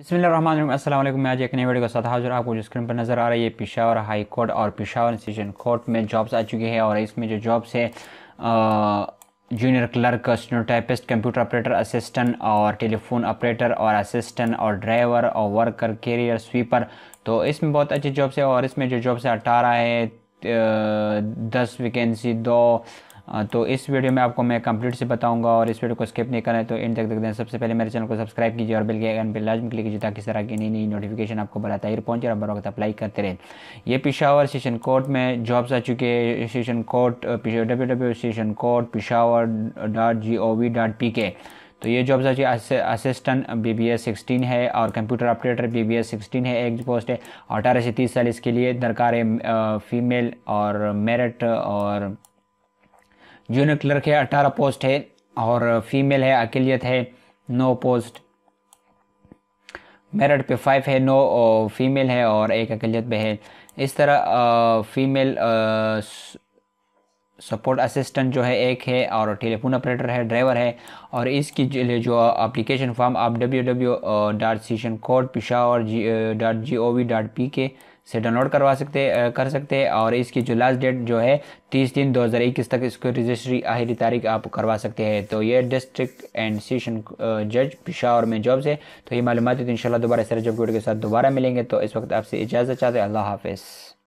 बसमिल मैं आज एक नई वीडियो के साथ हाजिर आपको जो स्क्रीन पर नज़र आ रही है पिशावर हाई कोर्ट और पिशावर सेशन कोर्ट में जॉब्स आ चुकी है और इसमें जो जॉब्स है junior clerk stenotypist computer operator assistant और टेलीफोन ऑपरेटर और असिस्टेंट और ड्राइवर और वर्कर कैरियर स्वीपर तो इसमें बहुत अच्छी जॉब्स है और इसमें जो जॉब्स है अठारह है दस वैकेंसी दो तो इस वीडियो में आपको मैं कंप्लीट से बताऊंगा और इस वीडियो को स्किप नहीं करें तो इन तक देखते हैं सबसे पहले मेरे चैनल को सब्सक्राइब कीजिए और बिल के आइकन पर लाजम क्लिक कीजिए ताकि तरह की नई नई नोटिफिकेशन आपको बड़ा तहिर पहुँचे और बर वक्त अप्लाई करते रहें ये पिशावर सेशन कोर्ट में जॉब्स आ चुके हैं session court W W session court Peshawar dot G O V dot P K तो ये जॉब्स अच्छी assistant B B S sixteen है और computer operator B B S sixteen है एक पोस्ट है अठारह से तीस साल इसके लिए दरकार है फीमेल और मेरिट और जूनियर क्लर्क है अठारह पोस्ट है और फीमेल है अकेलियत है नौ पोस्ट मेरिट पे फाइव है नो फीमेल है और एक अकेलियत पे है इस तरह आ, फीमेल सपोर्ट असिस्टेंट जो है एक है और टेलीफोन ऑपरेटर है ड्राइवर है और इसकी लिए जो अप्लीकेशन फॉर्म आप W W dot session court Peshawar G dot G O V dot P K से डाउनलोड करवा सकते uh, कर सकते हैं और इसकी जो लास्ट डेट जो है तीस दिन दो हज़ार इक्कीस तक इसको रजिस्ट्री आखिरी तारीख आप करवा सकते हैं तो ये डिस्ट्रिक्ट एंड सीशन जज पिशावर में जॉब्स है तो ये मालूम है तो इन दोबारा सर जॉब के साथ दोबारा मिलेंगे तो इस वक्त आपसे इजाज़त चाहते हैं अल्लाह हाफिज़